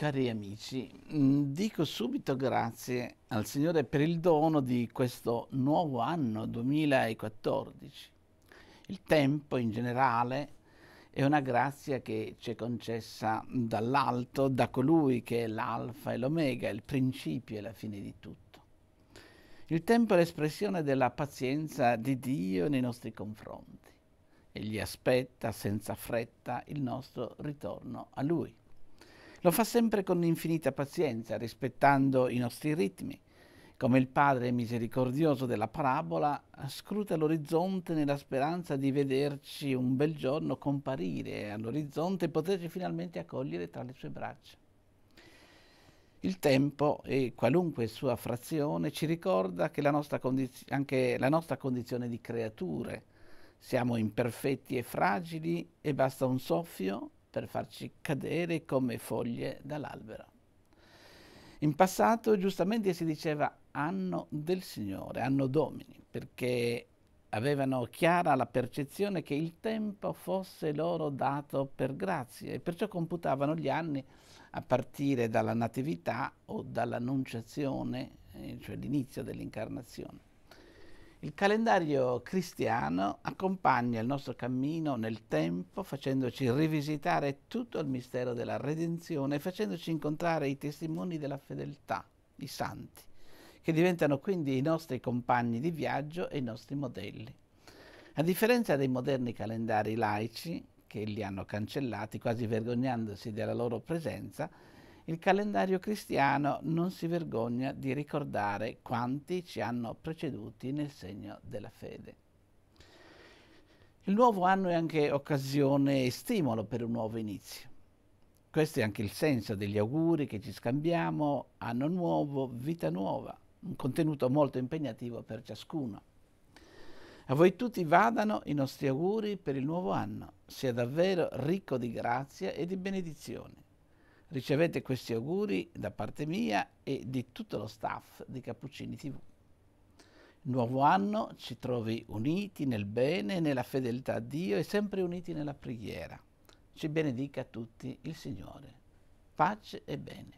Cari amici, mm, dico subito grazie al Signore per il dono di questo nuovo anno 2014. Il tempo in generale è una grazia che ci è concessa dall'alto, da colui che è l'alfa e l'omega, il principio e la fine di tutto. Il tempo è l'espressione della pazienza di Dio nei nostri confronti. Egli aspetta senza fretta il nostro ritorno a Lui. Lo fa sempre con infinita pazienza, rispettando i nostri ritmi. Come il padre misericordioso della parabola, scruta l'orizzonte nella speranza di vederci un bel giorno comparire all'orizzonte e poterci finalmente accogliere tra le sue braccia. Il tempo e qualunque sua frazione ci ricorda che la nostra condizio- anche la nostra condizione di creature, siamo imperfetti e fragili e basta un soffio per farci cadere come foglie dall'albero. In passato giustamente si diceva anno del Signore, anno domini, perché avevano chiara la percezione che il tempo fosse loro dato per grazia e perciò computavano gli anni a partire dalla natività o dall'annunciazione, eh, cioè l'inizio dell'incarnazione. Il calendario cristiano accompagna il nostro cammino nel tempo facendoci rivisitare tutto il mistero della redenzione, e facendoci incontrare i testimoni della fedeltà, i santi, che diventano quindi i nostri compagni di viaggio e i nostri modelli. A differenza dei moderni calendari laici, che li hanno cancellati quasi vergognandosi della loro presenza, il calendario cristiano non si vergogna di ricordare quanti ci hanno preceduti nel segno della fede. Il nuovo anno è anche occasione e stimolo per un nuovo inizio. Questo è anche il senso degli auguri che ci scambiamo, anno nuovo, vita nuova, un contenuto molto impegnativo per ciascuno. A voi tutti vadano i nostri auguri per il nuovo anno, sia davvero ricco di grazia e di benedizione. Ricevete questi auguri da parte mia e di tutto lo staff di Cappuccini TV. Il nuovo anno ci trovi uniti nel bene, nella fedeltà a Dio e sempre uniti nella preghiera. Ci benedica a tutti il Signore. Pace e bene.